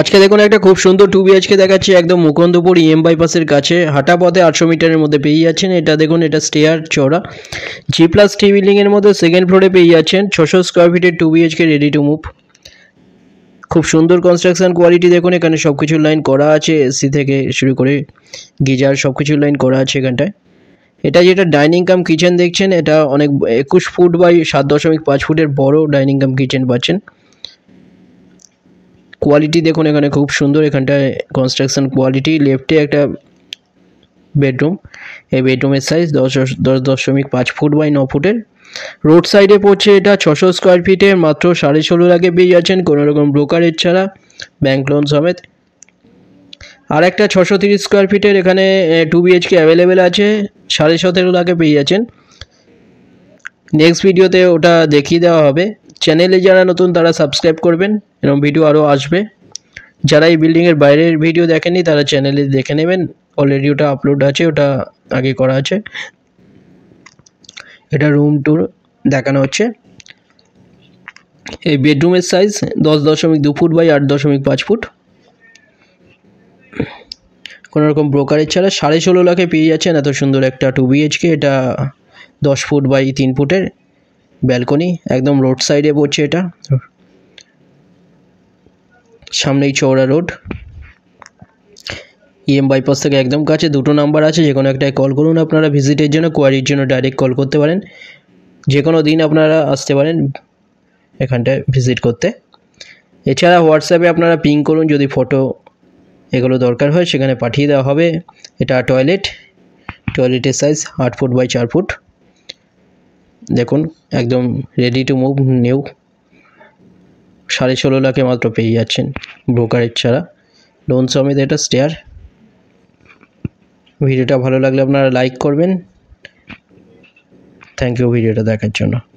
আজকে দেখুন একটা খুব সুন্দর টু বিএচকে দেখাচ্ছি একদম মুকুন্দপুর ইএম e বাইপাসের কাছে হাঁটা পথে আটশো মিটারের মধ্যে পেয়ে যাচ্ছেন এটা দেখুন এটা স্টেয়ার চড়া জি প্লাস টি বিল্ডিংয়ের মধ্যে সেকেন্ড ফ্লোরে পেয়ে যাচ্ছেন ছশো স্কোয়ার ফিটের two BHK ready to move খুব সুন্দর কনস্ট্রাকশন কোয়ালিটি দেখুন এখানে সব কিছুর লাইন করা আছে এসি থেকে শুরু করে গিজার সব কিছুর লাইন করা আছে এখানটায় এটা যেটা ডাইনিং কাম কিচেন দেখছেন এটা অনেক একুশ ফুট বাই সাত দশমিক পাঁচ ফুটের বড় ডাইনিং কাম কিচেন পাচ্ছেন কোয়ালিটি দেখুন এখানে খুব সুন্দর এখানটায় কনস্ট্রাকশন কোয়ালিটি লেফটে একটা বেডরুম এই বেডরুমের সাইজ দশ দশ দশমিক পাঁচ ফুট বাই ন ফুটের রোড সাইডে পড়ছে এটা ছশো স্কোয়ার ফিটে মাত্র সাড়ে ষোলো লাখে পেয়ে যাচ্ছেন কোনোরকম ব্রোকারেজ ছাড়া ব্যাঙ্ক লোন সমেত আর একটা ছশো তিরিশ স্কোয়ার ফিটের এখানে টু বিএইচকে অ্যাভেলেবেল আছে সাড়ে সতেরো লাখে পেয়ে যাচ্ছেন নেক্সট ভিডিওতে ওটা দেখিয়ে দেওয়া হবে চ্যানেলে যারা নতুন তারা সাবস্ক্রাইব করবেন এবং ভিডিও আরও আসবে যারা এই বিল্ডিংয়ের বাইরের ভিডিও দেখেনি তারা চ্যানেলে দেখে নেবেন অলরেডি ওটা আপলোড আছে ওটা আগে করা আছে এটা রুম টুর দেখানো হচ্ছে এই বেডরুমের সাইজ দশ দশমিক দু ফুট বাই আট দশমিক পাঁচ ফুট কোনো রকম ব্রোকারেজ ছাড়া সাড়ে ষোলো লাখে পেয়ে যাচ্ছেন এত সুন্দর একটা টু বিএইচকে এটা দশ ফুট বাই তিন ফুটের ব্যালকনি একদম রোড সাইডে পড়ছে এটা সামনেই চৌড়া রোড ইএম বাইপাস থেকে একদম কাছে দুটো নাম্বার আছে যে কোনো একটায় কল করুন আপনারা ভিজিটের জন্য কোয়ারির জন্য ডাইরেক্ট কল করতে পারেন যে কোনো দিন আপনারা আসতে পারেন এখানটায় ভিজিট করতে এছাড়া হোয়াটসঅ্যাপে আপনারা পিং করুন যদি ফটো এগুলো দরকার হয় সেখানে পাঠিয়ে দেওয়া হবে এটা টয়লেট টয়লেটের সাইজ আট ফুট বাই চার ফুট দেখুন একদম রেডি টু মুভ নিউ সাড়ে ষোলো লাখে মাত্র পেয়ে যাচ্ছেন ব্রোকারেজ ছাড়া লোন সমেত এটা স্টেয়ার ভিডিওটা ভালো লাগলে আপনারা লাইক করবেন থ্যাংক ইউ ভিডিওটা দেখার জন্য